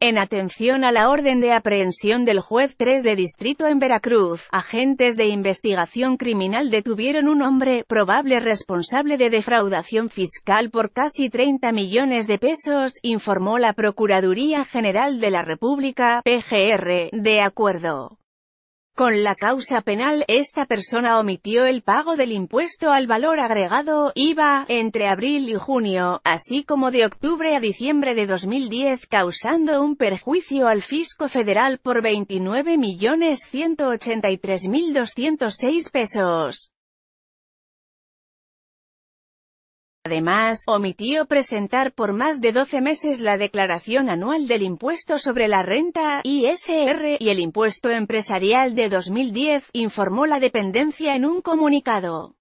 En atención a la orden de aprehensión del juez 3 de distrito en Veracruz, agentes de investigación criminal detuvieron un hombre, probable responsable de defraudación fiscal por casi 30 millones de pesos, informó la Procuraduría General de la República, PGR, de acuerdo con la causa penal, esta persona omitió el pago del impuesto al valor agregado, IVA, entre abril y junio, así como de octubre a diciembre de 2010, causando un perjuicio al fisco federal por 29.183.206 pesos. Además, omitió presentar por más de 12 meses la declaración anual del impuesto sobre la renta, ISR, y el impuesto empresarial de 2010, informó la dependencia en un comunicado.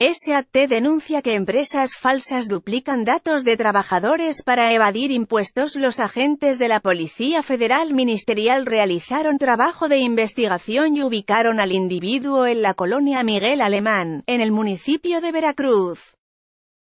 SAT denuncia que empresas falsas duplican datos de trabajadores para evadir impuestos. Los agentes de la Policía Federal Ministerial realizaron trabajo de investigación y ubicaron al individuo en la colonia Miguel Alemán, en el municipio de Veracruz.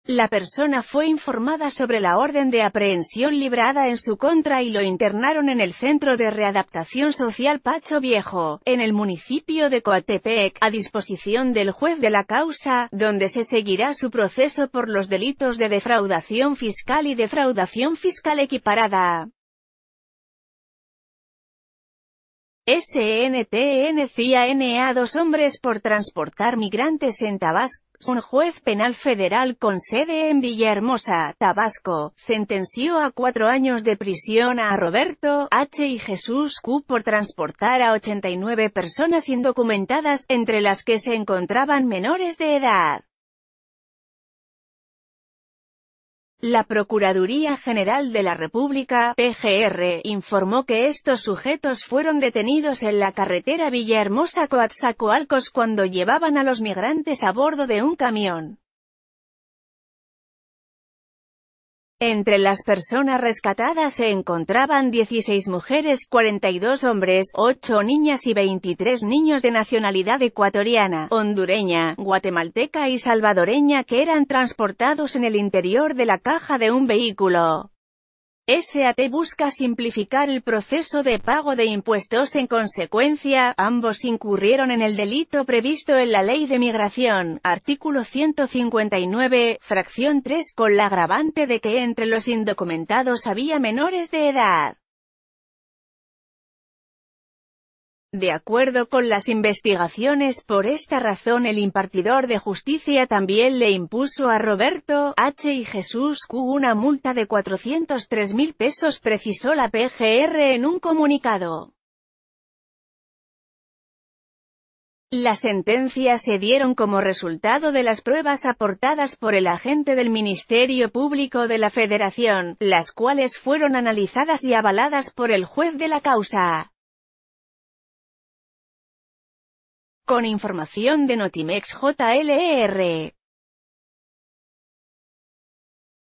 La persona fue informada sobre la orden de aprehensión librada en su contra y lo internaron en el Centro de Readaptación Social Pacho Viejo, en el municipio de Coatepec, a disposición del juez de la causa, donde se seguirá su proceso por los delitos de defraudación fiscal y defraudación fiscal equiparada. SNTN a dos hombres por transportar migrantes en Tabasco. Un juez penal federal con sede en Villahermosa, Tabasco, sentenció a cuatro años de prisión a Roberto H. y Jesús Q. por transportar a 89 personas indocumentadas, entre las que se encontraban menores de edad. La Procuraduría General de la República, PGR, informó que estos sujetos fueron detenidos en la carretera Villahermosa-Coatzacoalcos cuando llevaban a los migrantes a bordo de un camión. Entre las personas rescatadas se encontraban 16 mujeres, 42 hombres, 8 niñas y 23 niños de nacionalidad ecuatoriana, hondureña, guatemalteca y salvadoreña que eran transportados en el interior de la caja de un vehículo. SAT busca simplificar el proceso de pago de impuestos en consecuencia, ambos incurrieron en el delito previsto en la Ley de Migración, artículo 159, fracción 3 con la agravante de que entre los indocumentados había menores de edad. De acuerdo con las investigaciones, por esta razón el impartidor de justicia también le impuso a Roberto H. y Jesús Q una multa de 403 mil pesos, precisó la PGR en un comunicado. Las sentencias se dieron como resultado de las pruebas aportadas por el agente del Ministerio Público de la Federación, las cuales fueron analizadas y avaladas por el juez de la causa. Con información de Notimex JLR. E